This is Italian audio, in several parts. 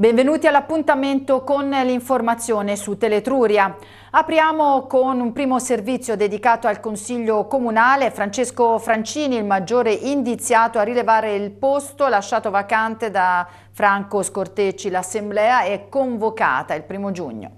Benvenuti all'appuntamento con l'informazione su Teletruria. Apriamo con un primo servizio dedicato al Consiglio Comunale. Francesco Francini, il maggiore indiziato a rilevare il posto lasciato vacante da Franco Scortecci. L'Assemblea è convocata il primo giugno.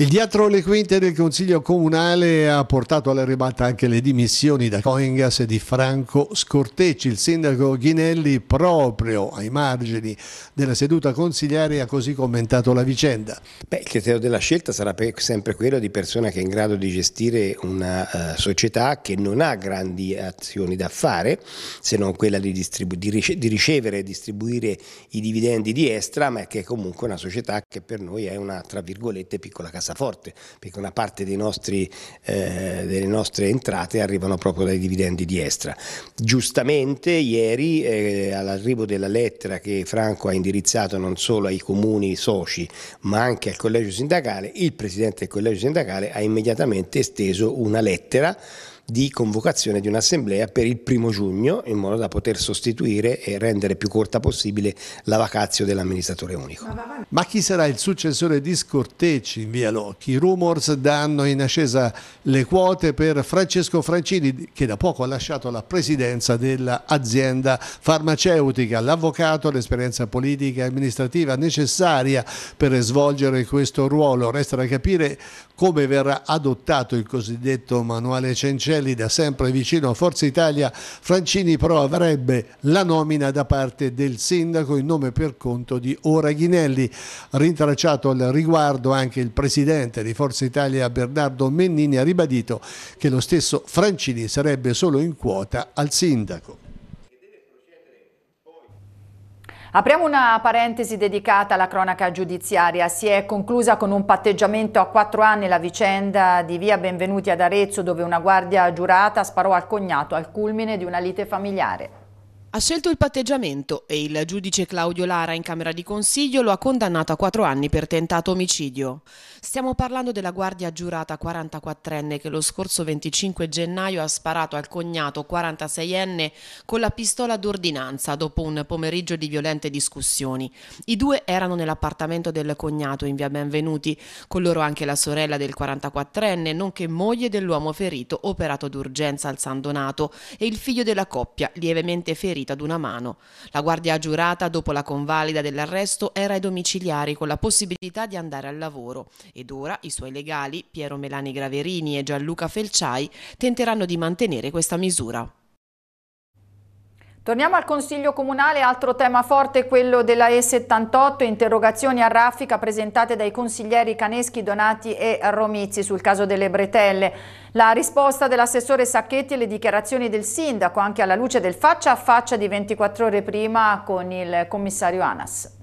Il dietro le quinte del Consiglio Comunale ha portato alla ribalta anche le dimissioni da Coingas e di Franco Scortecci. Il sindaco Ghinelli, proprio ai margini della seduta consigliare, ha così commentato la vicenda. Beh, il criterio della scelta sarà sempre quello di persona che è in grado di gestire una uh, società che non ha grandi azioni da fare, se non quella di, di, rice di ricevere e distribuire i dividendi di Estra, ma che è comunque una società che per noi è una, tra virgolette, piccola casa cassaforte, perché una parte nostri, eh, delle nostre entrate arrivano proprio dai dividendi di Estra. Giustamente ieri eh, all'arrivo della lettera che Franco ha indirizzato non solo ai comuni soci ma anche al collegio sindacale, il presidente del collegio sindacale ha immediatamente esteso una lettera di convocazione di un'assemblea per il primo giugno in modo da poter sostituire e rendere più corta possibile la vacazio dell'amministratore unico. Ma chi sarà il successore di Scortecci in via Locchi? rumors danno in ascesa le quote per Francesco Francini che da poco ha lasciato la presidenza dell'azienda farmaceutica, l'avvocato, l'esperienza politica e amministrativa necessaria per svolgere questo ruolo. Resta da capire come verrà adottato il cosiddetto manuale Cencelli da sempre vicino a Forza Italia, Francini però avrebbe la nomina da parte del sindaco in nome per conto di Oraghinelli. Rintracciato al riguardo anche il presidente di Forza Italia Bernardo Mennini ha ribadito che lo stesso Francini sarebbe solo in quota al sindaco. Apriamo una parentesi dedicata alla cronaca giudiziaria. Si è conclusa con un patteggiamento a quattro anni la vicenda di via Benvenuti ad Arezzo dove una guardia giurata sparò al cognato al culmine di una lite familiare. Ha scelto il patteggiamento e il giudice Claudio Lara in Camera di Consiglio lo ha condannato a quattro anni per tentato omicidio. Stiamo parlando della guardia giurata 44enne che lo scorso 25 gennaio ha sparato al cognato 46enne con la pistola d'ordinanza dopo un pomeriggio di violente discussioni. I due erano nell'appartamento del cognato in via Benvenuti, con loro anche la sorella del 44enne, nonché moglie dell'uomo ferito operato d'urgenza al San Donato e il figlio della coppia lievemente ferito colpita ad una mano. La guardia giurata, dopo la convalida dell'arresto, era ai domiciliari con la possibilità di andare al lavoro ed ora i suoi legali, Piero Melani Graverini e Gianluca Felciai, tenteranno di mantenere questa misura. Torniamo al Consiglio Comunale, altro tema forte è quello della E78, interrogazioni a raffica presentate dai consiglieri Caneschi, Donati e Romizzi sul caso delle bretelle. La risposta dell'assessore Sacchetti e le dichiarazioni del sindaco anche alla luce del faccia a faccia di 24 ore prima con il commissario Anas.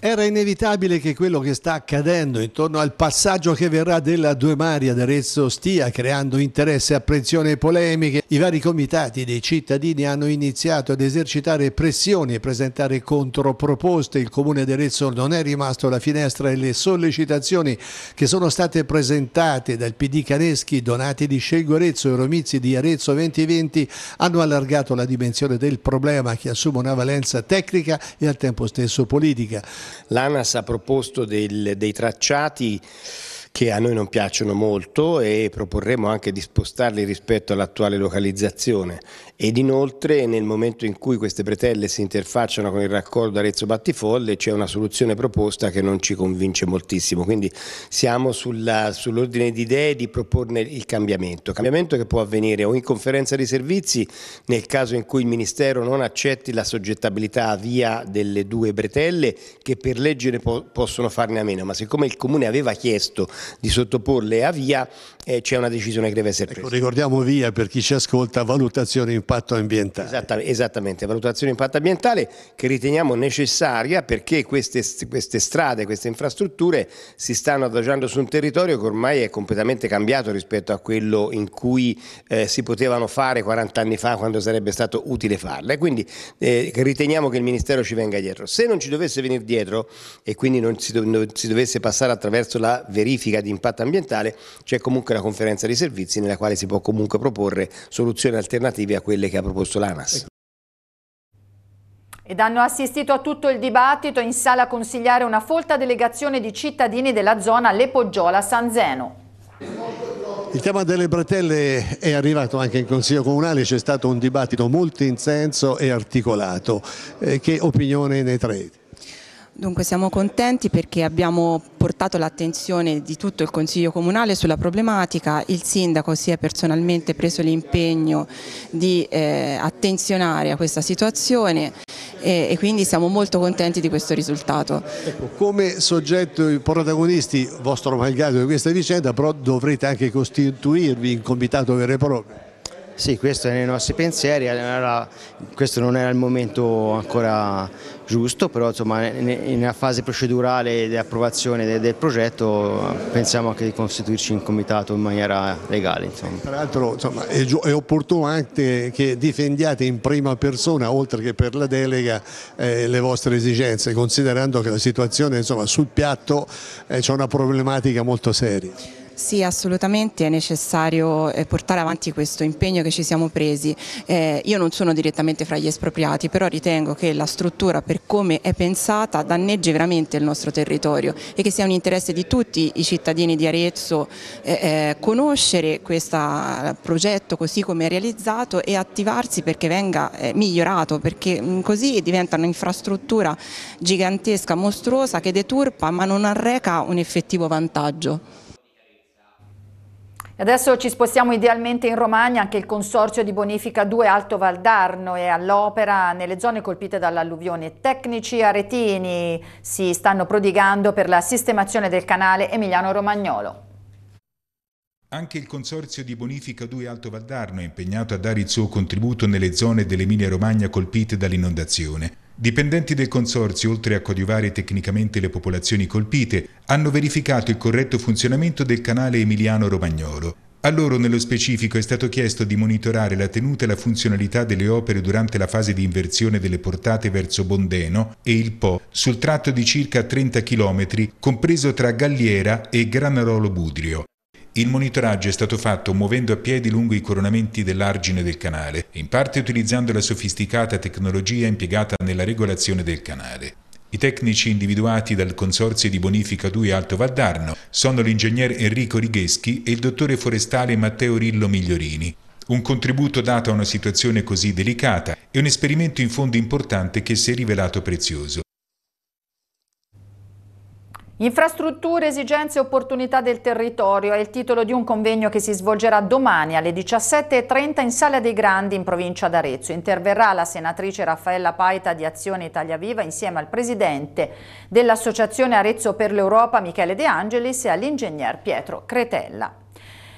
Era inevitabile che quello che sta accadendo intorno al passaggio che verrà della Due Mari ad Arezzo stia creando interesse, apprensione e polemiche. I vari comitati dei cittadini hanno iniziato ad esercitare pressioni e presentare controproposte. Il comune di Arezzo non è rimasto alla finestra e le sollecitazioni che sono state presentate dal PD Caneschi, Donati di Scelgo Arezzo e Romizzi di Arezzo 2020 hanno allargato la dimensione del problema che assume una valenza tecnica e al tempo stesso politica. L'ANAS ha proposto del, dei tracciati che a noi non piacciono molto e proporremo anche di spostarli rispetto all'attuale localizzazione ed inoltre nel momento in cui queste bretelle si interfacciano con il raccordo Arezzo Battifolle c'è una soluzione proposta che non ci convince moltissimo, quindi siamo sull'ordine sull di idee di proporne il cambiamento, cambiamento che può avvenire o in conferenza di servizi nel caso in cui il Ministero non accetti la soggettabilità via delle due bretelle che per legge ne po possono farne a meno, ma siccome il Comune aveva chiesto di sottoporle a via eh, c'è una decisione che deve essere ecco, presa. Ecco, ricordiamo via per chi ci ascolta valutazione in impatto ambientale. Esattamente, esattamente, valutazione impatto ambientale che riteniamo necessaria perché queste, queste strade, queste infrastrutture si stanno adagiando su un territorio che ormai è completamente cambiato rispetto a quello in cui eh, si potevano fare 40 anni fa quando sarebbe stato utile farle. Quindi eh, riteniamo che il Ministero ci venga dietro. Se non ci dovesse venire dietro e quindi non si, non si dovesse passare attraverso la verifica di impatto ambientale, c'è comunque la conferenza dei servizi nella quale si può comunque proporre soluzioni alternative a quelle quelle che ha proposto l'ANAS. Ed hanno assistito a tutto il dibattito in sala consigliare una folta delegazione di cittadini della zona Lepoggiola San Zeno. Il tema delle bretelle è arrivato anche in Consiglio Comunale, c'è stato un dibattito molto intenso e articolato. Eh, che opinione ne traete? Dunque siamo contenti perché abbiamo portato l'attenzione di tutto il Consiglio Comunale sulla problematica, il Sindaco si è personalmente preso l'impegno di eh, attenzionare a questa situazione e, e, quindi siamo molto contenti di questo risultato. Ecco, come soggetto protagonisti vostro malgrado di questa vicenda però dovrete anche costituirvi in comitato vero e proprio. Sì, questo è nei nostri pensieri, allora, questo non era il momento ancora giusto, però insomma, nella fase procedurale di approvazione del, del progetto pensiamo anche di costituirci in comitato in maniera legale. Insomma. Tra l'altro è, è, opportuno anche che difendiate in prima persona, oltre che per la delega, eh, le vostre esigenze, considerando che la situazione insomma, sul piatto eh, c'è una problematica molto seria. Sì, assolutamente è necessario eh, portare avanti questo impegno che ci siamo presi. Eh, io non sono direttamente fra gli espropriati, però ritengo che la struttura per come è pensata danneggi veramente il nostro territorio e che sia un interesse di tutti i cittadini di Arezzo eh, eh conoscere questo eh, progetto così come è realizzato e attivarsi perché venga eh, migliorato, perché mh, mm, così diventa un'infrastruttura gigantesca, mostruosa che deturpa ma non arreca un effettivo vantaggio. Adesso ci spostiamo idealmente in Romagna, anche il consorzio di bonifica 2 Alto Valdarno è all'opera nelle zone colpite dall'alluvione. Tecnici aretini si stanno prodigando per la sistemazione del canale Emiliano Romagnolo. Anche il Consorzio di Bonifica 2 Alto Valdarno è impegnato a dare il suo contributo nelle zone dell'Emilia Romagna colpite dall'inondazione. Dipendenti del Consorzio, oltre a coadiuvare tecnicamente le popolazioni colpite, hanno verificato il corretto funzionamento del canale Emiliano-Romagnolo. A loro nello specifico è stato chiesto di monitorare la tenuta e la funzionalità delle opere durante la fase di inversione delle portate verso Bondeno e il Po sul tratto di circa 30 km compreso tra Galliera e Granarolo Budrio. Il monitoraggio è stato fatto muovendo a piedi lungo i coronamenti dell'argine del canale, in parte utilizzando la sofisticata tecnologia impiegata nella regolazione del canale. I tecnici individuati dal Consorzio di Bonifica 2 Alto Valdarno sono l'ingegner Enrico Righeschi e il dottore forestale Matteo Rillo Migliorini. Un contributo dato a una situazione così delicata e un esperimento in fondo importante che si è rivelato prezioso. Infrastrutture, esigenze e opportunità del territorio è il titolo di un convegno che si svolgerà domani alle 17.30 in Sala dei Grandi in provincia d'Arezzo. Interverrà la senatrice Raffaella Paita di Azione Italia Viva insieme al presidente dell'Associazione Arezzo per l'Europa Michele De Angelis e all'ingegner Pietro Cretella.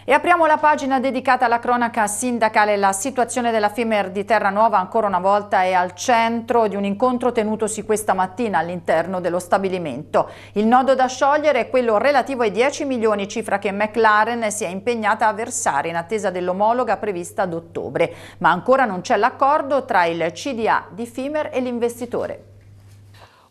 E apriamo la pagina dedicata alla cronaca sindacale. La situazione della FIMER di Terranuova ancora una volta è al centro di un incontro tenutosi questa mattina all'interno dello stabilimento. Il nodo da sciogliere è quello relativo ai 10 milioni, cifra che McLaren si è impegnata a versare in attesa dell'omologa prevista ad ottobre. Ma ancora non c'è l'accordo tra il CDA di FIMER e l'investitore.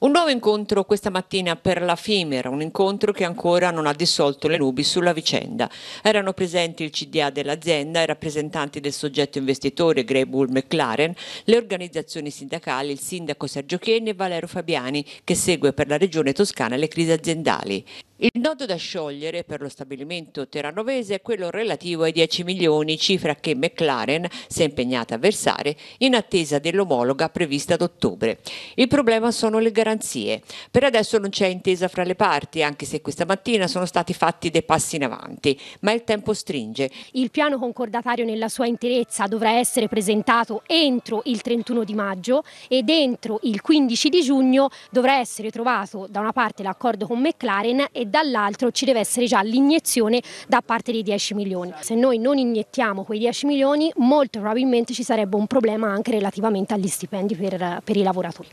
Un nuovo incontro questa mattina per la Fimera, un incontro che ancora non ha dissolto le nubi sulla vicenda. Erano presenti il CDA dell'azienda, i rappresentanti del soggetto investitore Grey Bull McLaren, le organizzazioni sindacali, il sindaco Sergio Chieni e Valero Fabiani, che segue per la regione toscana le crisi aziendali. Il nodo da sciogliere per lo stabilimento terranovese è quello relativo ai 10 milioni, cifra che McLaren si è impegnata a versare in attesa dell'omologa prevista ad ottobre. Il problema sono le garanzie. Per adesso non c'è intesa fra le parti, anche se questa mattina sono stati fatti dei passi in avanti, ma il tempo stringe. Il piano concordatario nella sua interezza dovrà essere presentato entro il 31 di maggio ed entro il 15 di giugno dovrà essere trovato da una parte l'accordo con McLaren e dall'altro ci deve essere già l'iniezione da parte dei 10 milioni. Se noi non iniettiamo quei 10 milioni molto probabilmente ci sarebbe un problema anche relativamente agli stipendi per, per i lavoratori.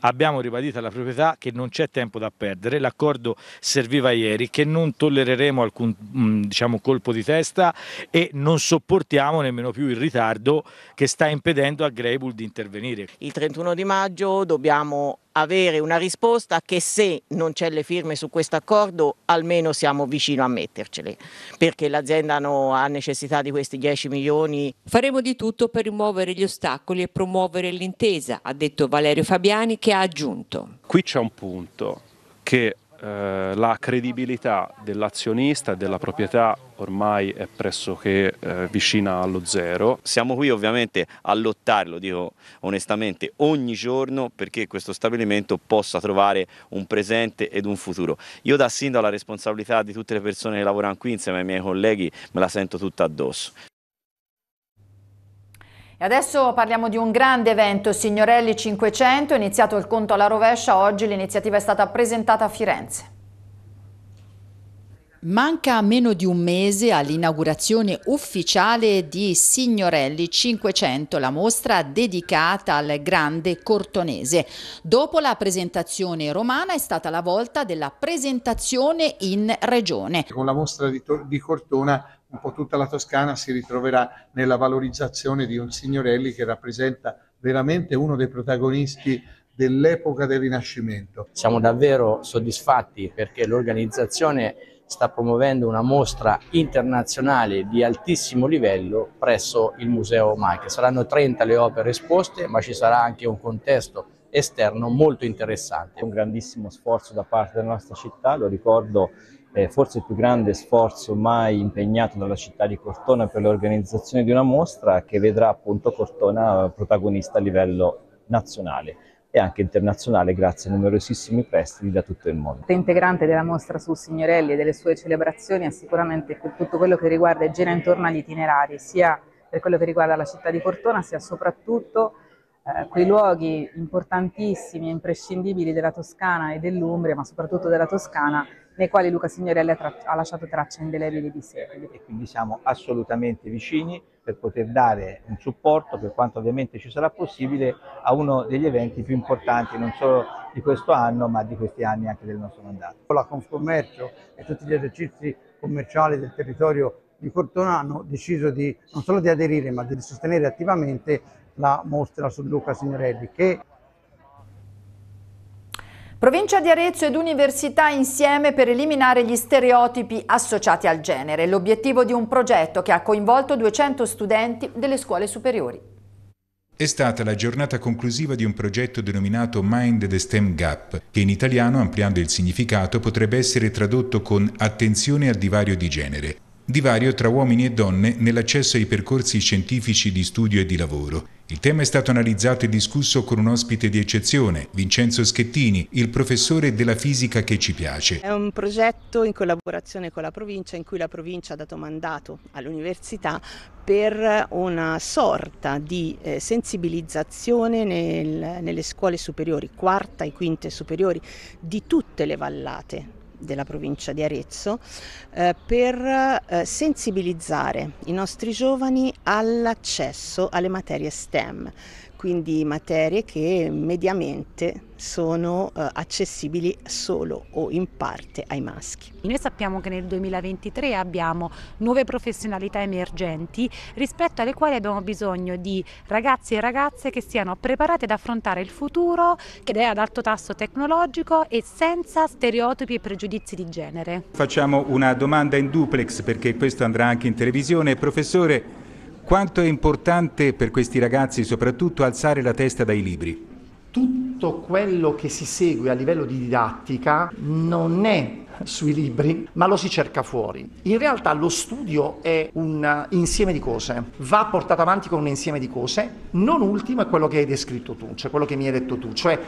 Abbiamo ribadito alla proprietà che non c'è tempo da perdere, l'accordo serviva ieri, che non tollereremo alcun mm, diciamo, colpo di testa e non sopportiamo nemmeno più il ritardo che sta impedendo a Greybull di intervenire. Il 31 di maggio dobbiamo avere una risposta che se non c'è le firme su questo accordo almeno siamo vicino a mettercele perché l'azienda ha necessità di questi 10 milioni. Faremo di tutto per rimuovere gli ostacoli e promuovere l'intesa, ha detto Valerio Fabiani che ha aggiunto. Qui c'è un punto che eh, la credibilità dell'azionista e della proprietà ormai è pressoché eh, vicina allo zero. Siamo qui ovviamente a lottare, lo dico onestamente, ogni giorno perché questo stabilimento possa trovare un presente ed un futuro. Io da sindaco la responsabilità di tutte le persone che lavorano qui insieme ai miei colleghi me la sento tutta addosso. E adesso parliamo di un grande evento, Signorelli 500, iniziato il conto alla rovescia, oggi l'iniziativa è stata presentata a Firenze. Manca meno di un mese all'inaugurazione ufficiale di Signorelli 500, la mostra dedicata al grande cortonese. Dopo la presentazione romana è stata la volta della presentazione in regione. Con la mostra di, di Cortona un po' tutta la Toscana si ritroverà nella valorizzazione di un signorelli che rappresenta veramente uno dei protagonisti dell'epoca del Rinascimento. Siamo davvero soddisfatti perché l'organizzazione sta promuovendo una mostra internazionale di altissimo livello presso il Museo Macchia. Saranno 30 le opere esposte, ma ci sarà anche un contesto esterno molto interessante. Un grandissimo sforzo da parte della nostra città, lo ricordo eh, forse il più grande sforzo mai impegnato dalla città di Cortona per l'organizzazione di una mostra che vedrà appunto Cortona protagonista a livello nazionale e anche internazionale grazie a numerosissimi prestiti da tutto il mondo. L'integrante della mostra su Signorelli e delle sue celebrazioni è sicuramente tutto quello che riguarda e gira intorno agli itinerari, sia per quello che riguarda la città di Cortona, sia soprattutto eh, quei luoghi importantissimi e imprescindibili della Toscana e dell'Umbria, ma soprattutto della Toscana, nei quali Luca Signorelli ha, lasciato tracce indelebili di sé. E quindi siamo assolutamente vicini per poter dare un supporto, per quanto ovviamente ci sarà possibile, a uno degli eventi più importanti non solo di questo anno ma di questi anni anche del nostro mandato. La Confcommercio e tutti gli esercizi commerciali del territorio di Cortona hanno deciso di, non solo di aderire ma di sostenere attivamente la mostra su Luca Signorelli che Provincia di Arezzo ed università insieme per eliminare gli stereotipi associati al genere, l'obiettivo di un progetto che ha coinvolto 200 studenti delle scuole superiori. È stata la giornata conclusiva di un progetto denominato Mind the STEM Gap, che in italiano, ampliando il significato, potrebbe essere tradotto con attenzione al divario di genere, divario tra uomini e donne nell'accesso ai percorsi scientifici di studio e di lavoro il tema è stato analizzato e discusso con un ospite di eccezione, Vincenzo Schettini, il professore della fisica che ci piace. È un progetto in collaborazione con la provincia in cui la provincia ha dato mandato all'università per una sorta di eh, sensibilizzazione nel, nelle scuole superiori, quarta e quinte superiori, di tutte le vallate della provincia di Arezzo eh, per eh, sensibilizzare i nostri giovani all'accesso alle materie STEM, quindi materie che mediamente sono eh, accessibili solo o in parte ai maschi. Noi sappiamo che nel 2023 abbiamo nuove professionalità emergenti rispetto alle quali abbiamo bisogno di ragazzi e ragazze che siano preparate ad affrontare il futuro che è ad alto tasso tecnologico e senza stereotipi e pregiudizi di genere. Facciamo una domanda in duplex perché questo andrà anche in televisione. Professore, quanto è importante per questi ragazzi soprattutto alzare la testa dai libri? Tutto quello che si segue a livello di didattica non è sui libri, ma lo si cerca fuori. In realtà lo studio è un insieme di cose, va portato avanti con un insieme di cose, non ultimo è quello che hai descritto tu, cioè quello che mi hai detto tu, cioè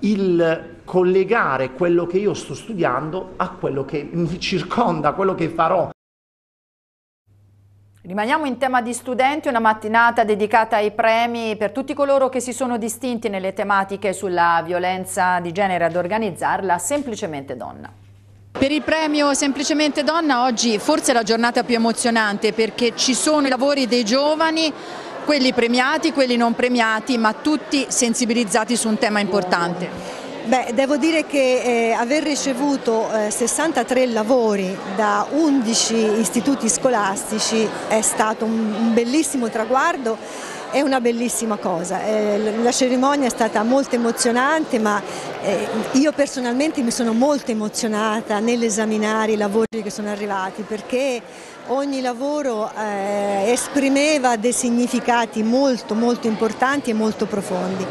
il collegare quello che io sto studiando a quello che mi circonda, a quello che farò. Rimaniamo in tema di studenti, una mattinata dedicata ai premi per tutti coloro che si sono distinti nelle tematiche sulla violenza di genere ad organizzarla semplicemente donna. Per il premio Semplicemente Donna oggi forse è la giornata più emozionante perché ci sono i lavori dei giovani quelli premiati, quelli non premiati, ma tutti sensibilizzati su un tema importante. Beh, devo dire che eh, aver ricevuto eh, 63 lavori da 11 istituti scolastici è stato un, un bellissimo traguardo è una bellissima cosa, eh, la cerimonia è stata molto emozionante ma eh, io personalmente mi sono molto emozionata nell'esaminare i lavori che sono arrivati perché ogni lavoro eh, esprimeva dei significati molto molto importanti e molto profondi.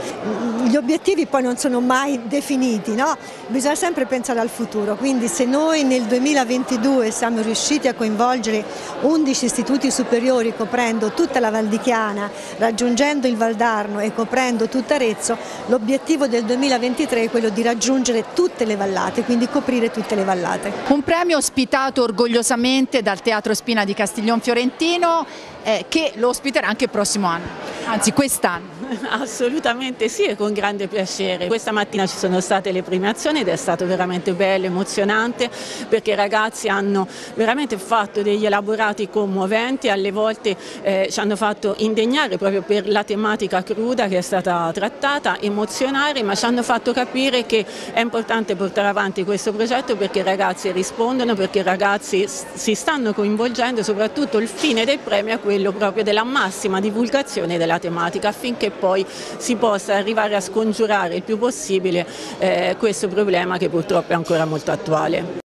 Gli obiettivi poi non sono mai definiti, no? bisogna sempre pensare al futuro, quindi se noi nel 2022 siamo riusciti a coinvolgere 11 istituti superiori coprendo tutta la Val di Chiana, raggiungendo il Val d'Arno e coprendo tutta Arezzo, l'obiettivo del 2023 è quello di raggiungere tutte le vallate, quindi coprire tutte le vallate. Un premio ospitato orgogliosamente dal Teatro Spagnolo Spina di Castiglion Fiorentino eh, che lo ospiterà anche il prossimo anno, anzi quest'anno. Assolutamente sì e con grande piacere. Questa mattina ci sono state le premiazioni ed è stato veramente bello, emozionante perché i ragazzi hanno veramente fatto degli elaborati commoventi, alle volte eh, ci hanno fatto indegnare proprio per la tematica cruda che è stata trattata, emozionare ma ci hanno fatto capire che è importante portare avanti questo progetto perché i ragazzi rispondono, perché i ragazzi si stanno coinvolgendo soprattutto il fine del premio a cui quello proprio della massima divulgazione della tematica affinché poi si possa arrivare a scongiurare il più possibile eh, questo problema che purtroppo è ancora molto attuale.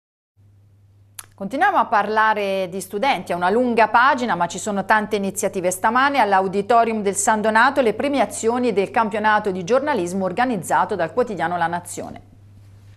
Continuiamo a parlare di studenti, è una lunga pagina ma ci sono tante iniziative. Stamane all'Auditorium del San Donato le premiazioni del campionato di giornalismo organizzato dal quotidiano La Nazione.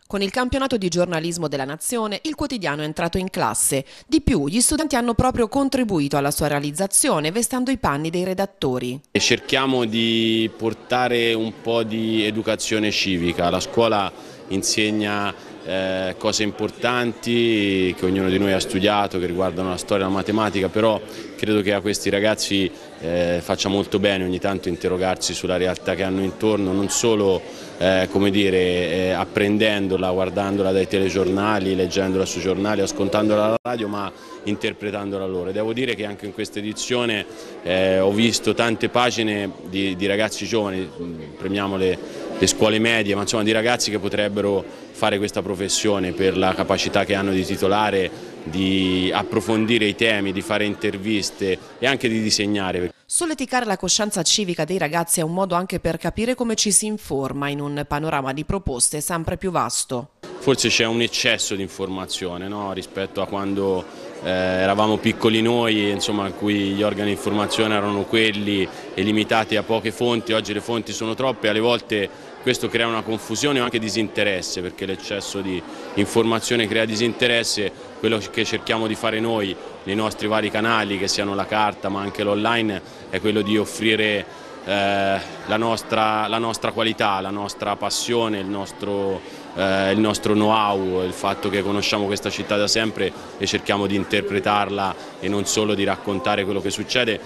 Con il campionato di giornalismo della nazione, il quotidiano è entrato in classe. Di più, gli studenti hanno proprio contribuito alla sua realizzazione, vestendo i panni dei redattori. Cerchiamo di portare un po' di educazione civica. La scuola insegna eh, cose importanti che ognuno di noi ha studiato, che riguardano la storia e la matematica, però credo che a questi ragazzi eh, faccia molto bene ogni tanto interrogarsi sulla realtà che hanno intorno, non solo eh, dire, eh, apprendendola, guardandola dai telegiornali, leggendola sui giornali, ascoltandola alla radio, ma interpretandola loro. E devo dire che anche in questa edizione eh, ho visto tante pagine di, di ragazzi giovani, premiamo le, le scuole medie, ma insomma di ragazzi che potrebbero fare questa professione per la capacità che hanno di titolare di approfondire i temi, di fare interviste e anche di disegnare. Solleticare la coscienza civica dei ragazzi è un modo anche per capire come ci si informa in un panorama di proposte sempre più vasto. Forse c'è un eccesso di informazione no? rispetto a quando eh, eravamo piccoli noi, insomma, in cui gli organi di informazione erano quelli e limitati a poche fonti, oggi le fonti sono troppe, alle volte questo crea una confusione o anche disinteresse perché l'eccesso di informazione crea disinteresse quello che cerchiamo di fare noi nei nostri vari canali, che siano la carta ma anche l'online, è quello di offrire eh, la, nostra, la, nostra, qualità, la nostra passione, il nostro, eh, il nostro know-how, il fatto che conosciamo questa città da sempre e cerchiamo di interpretarla e non solo di raccontare quello che succede.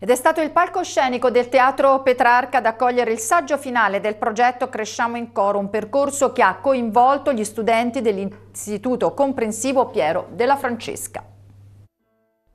Ed è stato il palcoscenico del Teatro Petrarca ad accogliere il saggio finale del progetto Cresciamo in Coro, un percorso che ha coinvolto gli studenti dell'Istituto Comprensivo Piero della Francesca.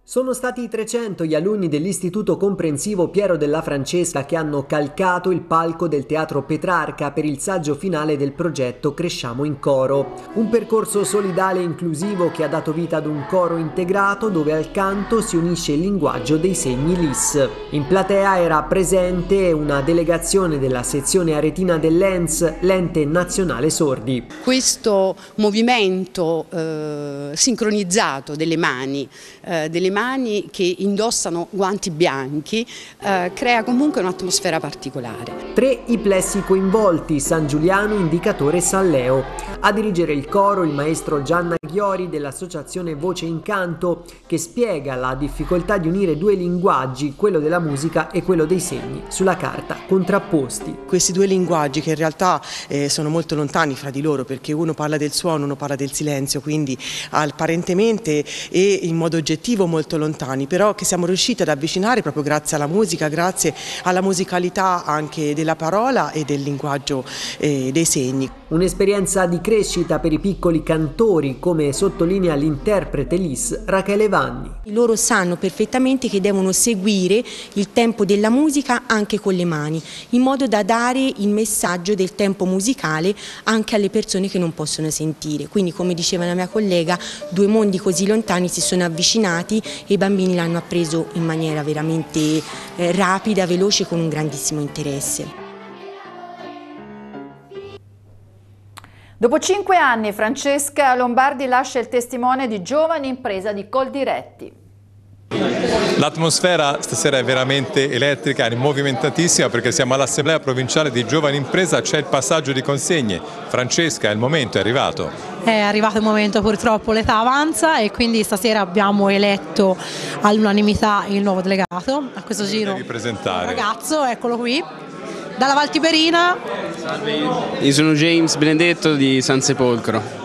Sono stati 300 gli alunni dell'Istituto Comprensivo Piero della Francesca che hanno calcato il palco del Teatro Petrarca per il saggio finale del progetto Cresciamo in Coro. Un percorso solidale e inclusivo che ha dato vita ad un coro integrato dove al canto si unisce il linguaggio dei segni LIS. In platea era presente una delegazione della sezione aretina dell'ENS, l'ente nazionale sordi. Questo movimento eh, sincronizzato delle mani, eh, delle mani che indossano guanti bianchi eh, crea comunque un'atmosfera particolare. Tre i plessi coinvolti, San Giuliano, Indicatore San Leo. A dirigere il coro il maestro Gianna Ghiori dell'associazione Voce Incanto che spiega la difficoltà di unire due linguaggi, quello della musica e quello dei segni, sulla carta contrapposti. Questi due linguaggi che in realtà eh, sono molto lontani fra di loro perché uno parla del suono, uno parla del silenzio, quindi apparentemente e in modo oggettivo molto molto lontani, però che siamo riusciti ad avvicinare proprio grazie alla musica, grazie alla musicalità anche della parola e del linguaggio eh, dei segni. Un'esperienza di crescita per i piccoli cantori, come sottolinea l'interprete LIS Rachele Vanni. Loro sanno perfettamente che devono seguire il tempo della musica anche con le mani, in modo da dare il messaggio del tempo musicale anche alle persone che non possono sentire. Quindi come diceva la mia collega, due mondi così lontani si sono avvicinati i bambini l'hanno appreso in maniera veramente eh, rapida, veloce, con un grandissimo interesse. Dopo cinque anni Francesca Lombardi lascia il testimone di giovane impresa di Coldiretti. L'atmosfera stasera è veramente elettrica e movimentatissima perché siamo all'Assemblea Provinciale di Giovane Impresa, c'è il passaggio di consegne. Francesca, il momento è arrivato. È arrivato il momento purtroppo l'età avanza e quindi stasera abbiamo eletto all'unanimità il nuovo delegato a questo giro. il Ragazzo, eccolo qui. Dalla Valtiberina. Salve. Io sono James Benedetto di San Sepolcro.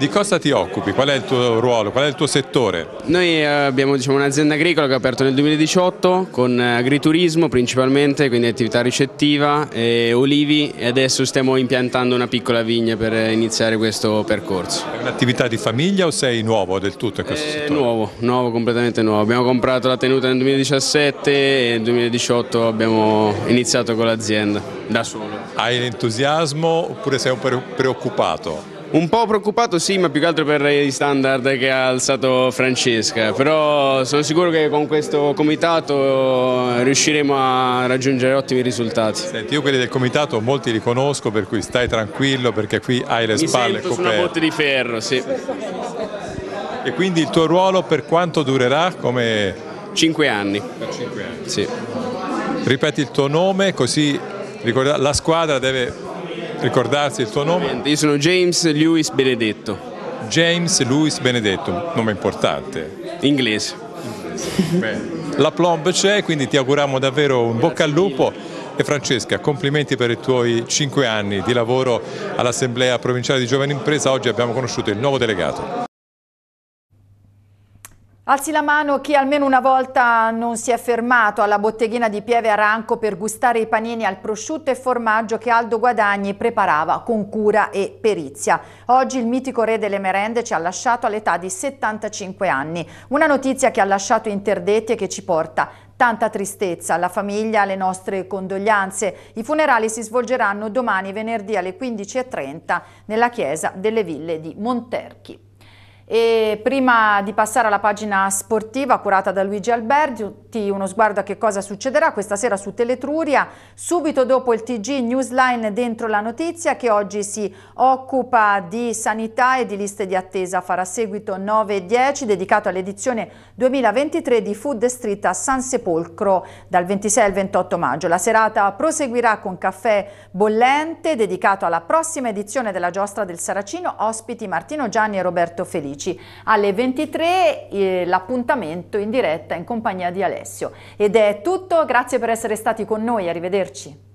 Di cosa ti occupi? Qual è il tuo ruolo? Qual è il tuo settore? Noi eh, abbiamo diciamo, un'azienda agricola che è aperta nel 2018 con eh, agriturismo principalmente, quindi attività ricettiva e olivi e adesso stiamo impiantando una piccola vigna per eh, iniziare questo percorso. È un'attività di famiglia o sei nuovo del tutto in questo è settore? Nuovo, nuovo, completamente nuovo. Abbiamo comprato la tenuta nel 2017 e nel 2018 abbiamo iniziato con l'azienda da solo. Hai l'entusiasmo oppure sei un preoccupato? Un po' preoccupato sì, ma più che altro per gli standard che ha alzato Francesca, però sono sicuro che con questo comitato riusciremo a raggiungere ottimi risultati. Senti, io quelli del comitato molti li conosco, per cui stai tranquillo perché qui hai le Mi spalle coperte. Mi sento una botte di ferro, sì. E quindi il tuo ruolo per quanto durerà? Come... Cinque anni. Per cinque anni. Sì. Ripeti il tuo nome così ricorda... la squadra deve ricordarsi il tuo nome? Io sono James Lewis Benedetto. James Lewis Benedetto, nome importante. Inglese. Inglese. La plomb c'è, quindi ti auguriamo davvero un Grazie bocca al lupo. E Francesca, complimenti per i tuoi cinque anni di lavoro all'Assemblea Provinciale di Giovani Impresa. Oggi abbiamo conosciuto il nuovo delegato. Alzi la mano chi almeno una volta non si è fermato alla botteghina di Pieve Aranco per gustare i panini al prosciutto e formaggio che Aldo Guadagni preparava con cura e perizia. Oggi il mitico re delle merende ci ha lasciato all'età di 75 anni. Una notizia che ha lasciato interdetti e che ci porta tanta tristezza alla famiglia, alle nostre condoglianze. I funerali si svolgeranno domani venerdì alle 15.30 nella chiesa delle ville di Monterchi. E prima di passare alla pagina sportiva curata da Luigi Alberti, uno sguardo a che cosa succederà questa sera su Teletruria, subito dopo il TG Newsline dentro la notizia che oggi si occupa di sanità e di liste di attesa. Farà seguito 9 e 10 dedicato all'edizione 2023 di Food Street a San Sepolcro dal 26 al 28 maggio. La serata proseguirà con caffè bollente dedicato alla prossima edizione della giostra del Saracino, ospiti Martino Gianni e Roberto Felice. 15. Alle 23 eh, l'appuntamento in diretta in compagnia di Alessio. Ed è tutto, grazie per essere stati con noi, arrivederci.